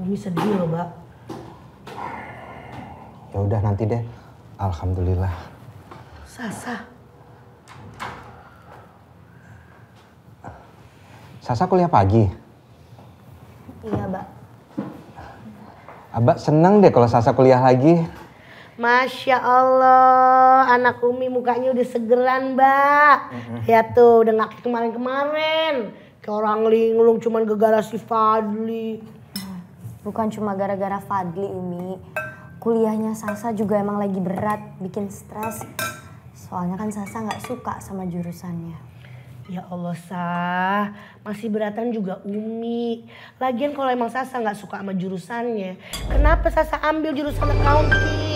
Umi sedih loh, Mbak. Ya udah nanti deh. Alhamdulillah. Sasa. Sasa kuliah pagi? Iya, Mbak. Abah senang deh kalau Sasa kuliah lagi. Masya Allah, anak Umi mukanya udah segeran, Mbak. mm Lihat tuh, udah ngakak kemarin-kemarin. Kayak orang linglung cuman gegara si Fadli bukan cuma gara-gara Fadli Umi kuliahnya Sasa juga emang lagi berat bikin stres soalnya kan Sasa nggak suka sama jurusannya ya Allah sah masih beratan juga Umi lagian kalau emang Sasa nggak suka sama jurusannya kenapa Sasa ambil jurusan accounting